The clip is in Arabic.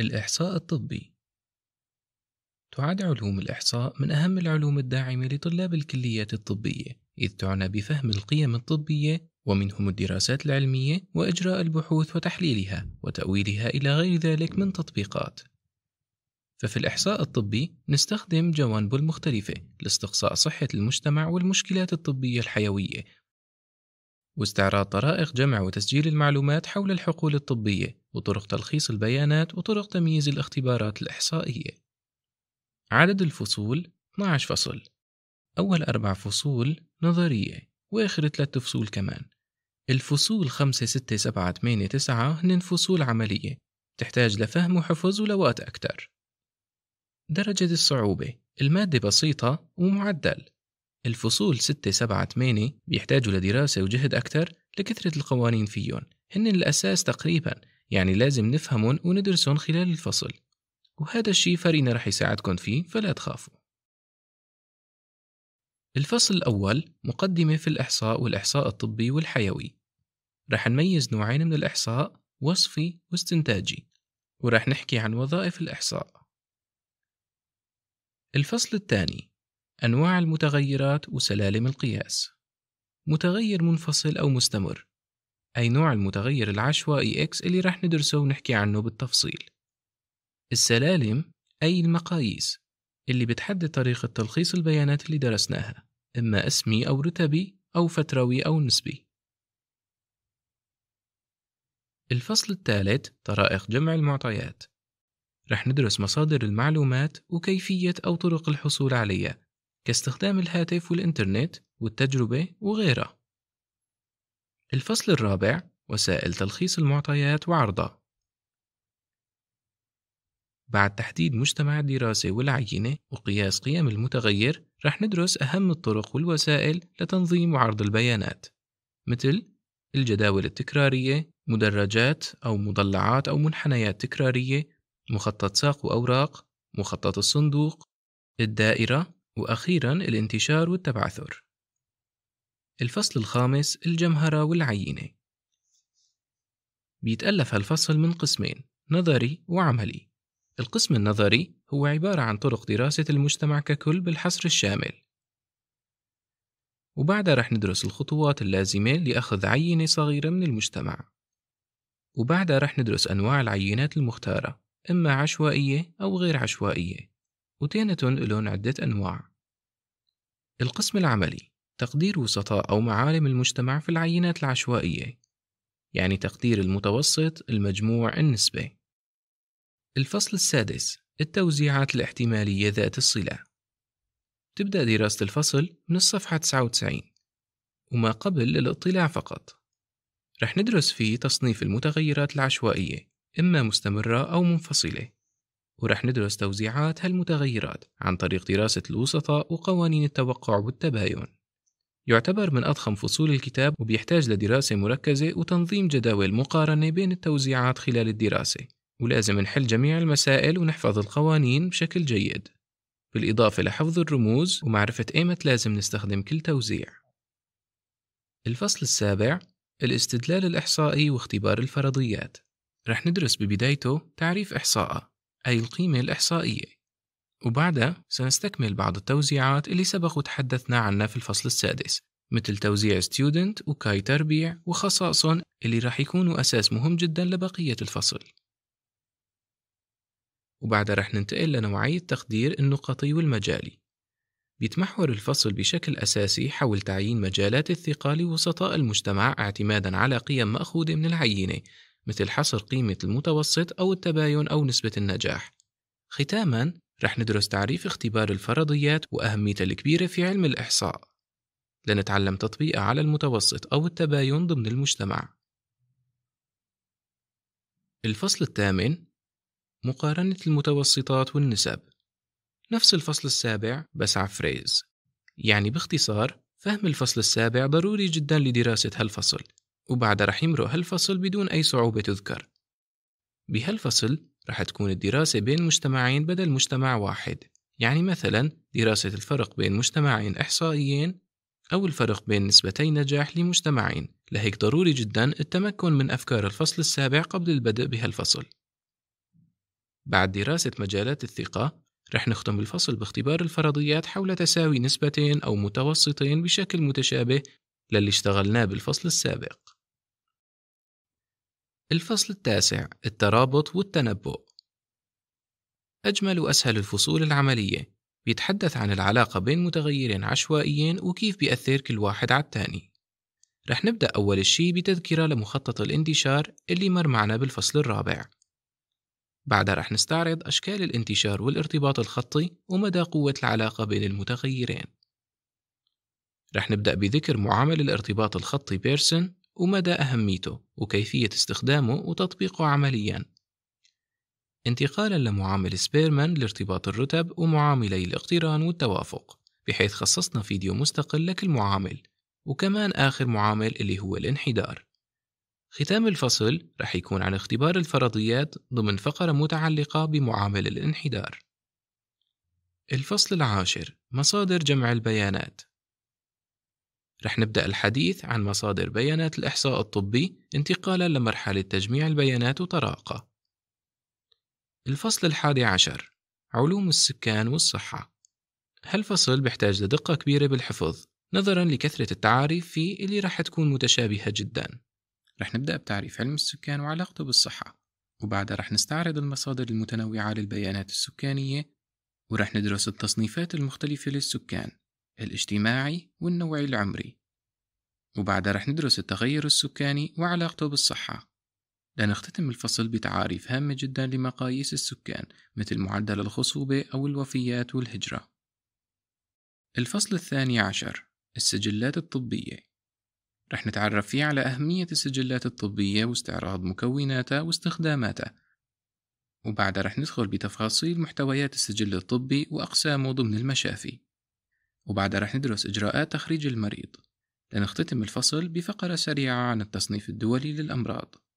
الإحصاء الطبي تعد علوم الإحصاء من أهم العلوم الداعمة لطلاب الكليات الطبية إذ تعنى بفهم القيم الطبية ومنهم الدراسات العلمية وإجراء البحوث وتحليلها وتأويلها إلى غير ذلك من تطبيقات ففي الإحصاء الطبي نستخدم جوانبه المختلفة لاستقصاء صحة المجتمع والمشكلات الطبية الحيوية واستعراض طرائق جمع وتسجيل المعلومات حول الحقول الطبية وطرق تلخيص البيانات وطرق تمييز الاختبارات الإحصائية. عدد الفصول 12 فصل أول أربع فصول نظرية وآخر ثلاث فصول كمان الفصول 5 6 7 8 9 هن فصول عملية تحتاج لفهم وحفظ ولوقت أكتر درجة الصعوبة المادة بسيطة ومعدل الفصول 6 7 8 بيحتاجوا لدراسة وجهد أكثر لكثرة القوانين فيهم هن الأساس تقريبا يعني لازم نفهمهم وندرسهم خلال الفصل وهذا الشيء فرينا رح يساعدكم فيه فلا تخافوا الفصل الأول مقدمة في الإحصاء والإحصاء الطبي والحيوي رح نميز نوعين من الإحصاء وصفي واستنتاجي ورح نحكي عن وظائف الإحصاء الفصل الثاني أنواع المتغيرات وسلالم القياس متغير منفصل أو مستمر أي نوع المتغير العشوائي X اللي راح ندرسه ونحكي عنه بالتفصيل السلالم أي المقاييس اللي بتحدد طريقة تلخيص البيانات اللي درسناها إما اسمي أو رتبي أو فتروي أو نسبي الفصل الثالث طرائق جمع المعطيات رح ندرس مصادر المعلومات وكيفية أو طرق الحصول عليها كاستخدام الهاتف والإنترنت والتجربة وغيرها. الفصل الرابع وسائل تلخيص المعطيات وعرضها بعد تحديد مجتمع الدراسة والعينة وقياس قيم المتغير رح ندرس أهم الطرق والوسائل لتنظيم وعرض البيانات مثل الجداول التكرارية مدرجات أو مضلعات أو منحنيات تكرارية مخطط ساق وأوراق مخطط الصندوق الدائرة وأخيرا الانتشار والتبعثر الفصل الخامس الجمهرة والعينة بيتألف هالفصل من قسمين نظري وعملي القسم النظري هو عبارة عن طرق دراسة المجتمع ككل بالحصر الشامل وبعدها رح ندرس الخطوات اللازمة لأخذ عينة صغيرة من المجتمع وبعدها رح ندرس أنواع العينات المختارة إما عشوائية أو غير عشوائية وتينتن لهم عدة أنواع القسم العملي تقدير وسطاء أو معالم المجتمع في العينات العشوائية يعني تقدير المتوسط المجموع النسبة الفصل السادس التوزيعات الاحتمالية ذات الصلة تبدأ دراسة الفصل من الصفحة 99 وما قبل الاطلاع فقط رح ندرس فيه تصنيف المتغيرات العشوائية إما مستمرة أو منفصلة ورح ندرس توزيعات هالمتغيرات عن طريق دراسة الوسطاء وقوانين التوقع والتباين يعتبر من أضخم فصول الكتاب وبيحتاج لدراسة مركزة وتنظيم جداول مقارنة بين التوزيعات خلال الدراسة ولازم نحل جميع المسائل ونحفظ القوانين بشكل جيد بالإضافة لحفظ الرموز ومعرفة إيمت لازم نستخدم كل توزيع الفصل السابع الاستدلال الإحصائي واختبار الفرضيات رح ندرس ببدايته تعريف إحصاءة أي القيمة الإحصائية وبعدها سنستكمل بعض التوزيعات اللي سبق وتحدثنا عنها في الفصل السادس مثل توزيع ستودنت وكاي تربيع وخصائصهم اللي راح يكونوا أساس مهم جدا لبقية الفصل وبعدها رح ننتقل لنوعية تقدير النقطي والمجالي بيتمحور الفصل بشكل أساسي حول تعيين مجالات الثقة لوسطاء المجتمع اعتمادا على قيم مأخوذة من العينة مثل حصر قيمة المتوسط أو التباين أو نسبة النجاح. ختاماً، رح ندرس تعريف اختبار الفرضيات وأهميته الكبيرة في علم الإحصاء، لنتعلم تطبيقه على المتوسط أو التباين ضمن المجتمع. الفصل الثامن مقارنة المتوسطات والنسب نفس الفصل السابع بس عفريز يعني باختصار فهم الفصل السابع ضروري جدا لدراسة هالفصل وبعد رح يمرق هالفصل بدون أي صعوبة تذكر بهالفصل رح تكون الدراسة بين مجتمعين بدل مجتمع واحد يعني مثلا دراسة الفرق بين مجتمعين إحصائيين أو الفرق بين نسبتي نجاح لمجتمعين لهيك ضروري جدا التمكن من أفكار الفصل السابع قبل البدء بهالفصل بعد دراسة مجالات الثقة رح نختم الفصل باختبار الفرضيات حول تساوي نسبتين أو متوسطين بشكل متشابه للي اشتغلناه بالفصل السابق الفصل التاسع الترابط والتنبؤ أجمل وأسهل الفصول العملية بيتحدث عن العلاقة بين متغيرين عشوائيين وكيف بيأثر كل واحد على التاني رح نبدأ أول شي بتذكرة لمخطط الانتشار اللي مر معنا بالفصل الرابع بعدها رح نستعرض أشكال الانتشار والارتباط الخطي ومدى قوة العلاقة بين المتغيرين رح نبدأ بذكر معامل الارتباط الخطي بيرسون ومدى أهميته وكيفية استخدامه وتطبيقه عمليا انتقالا لمعامل سبيرمان لارتباط الرتب ومعاملي الاقتران والتوافق بحيث خصصنا فيديو مستقل لكل معامل وكمان آخر معامل اللي هو الانحدار ختام الفصل رح يكون عن اختبار الفرضيات ضمن فقرة متعلقة بمعامل الانحدار الفصل العاشر مصادر جمع البيانات رح نبدأ الحديث عن مصادر بيانات الإحصاء الطبي انتقالا لمرحلة تجميع البيانات وطراقة. الفصل الحادي عشر علوم السكان والصحة هالفصل بيحتاج لدقة كبيرة بالحفظ نظرا لكثرة التعاريف فيه اللي رح تكون متشابهة جدا رح نبدأ بتعريف علم السكان وعلاقته بالصحة وبعدها رح نستعرض المصادر المتنوعة للبيانات السكانية ورح ندرس التصنيفات المختلفة للسكان الاجتماعي والنوعي العمري وبعدها رح ندرس التغير السكاني وعلاقته بالصحة لنختتم الفصل بتعاريف هامة جدا لمقاييس السكان مثل معدل الخصوبة أو الوفيات والهجرة الفصل الثاني عشر السجلات الطبية رح نتعرف فيه على أهمية السجلات الطبية واستعراض مكوناتها واستخداماتها وبعدها رح ندخل بتفاصيل محتويات السجل الطبي وأقسامه ضمن المشافي وبعدها رح ندرس إجراءات تخريج المريض لنختتم الفصل بفقرة سريعة عن التصنيف الدولي للأمراض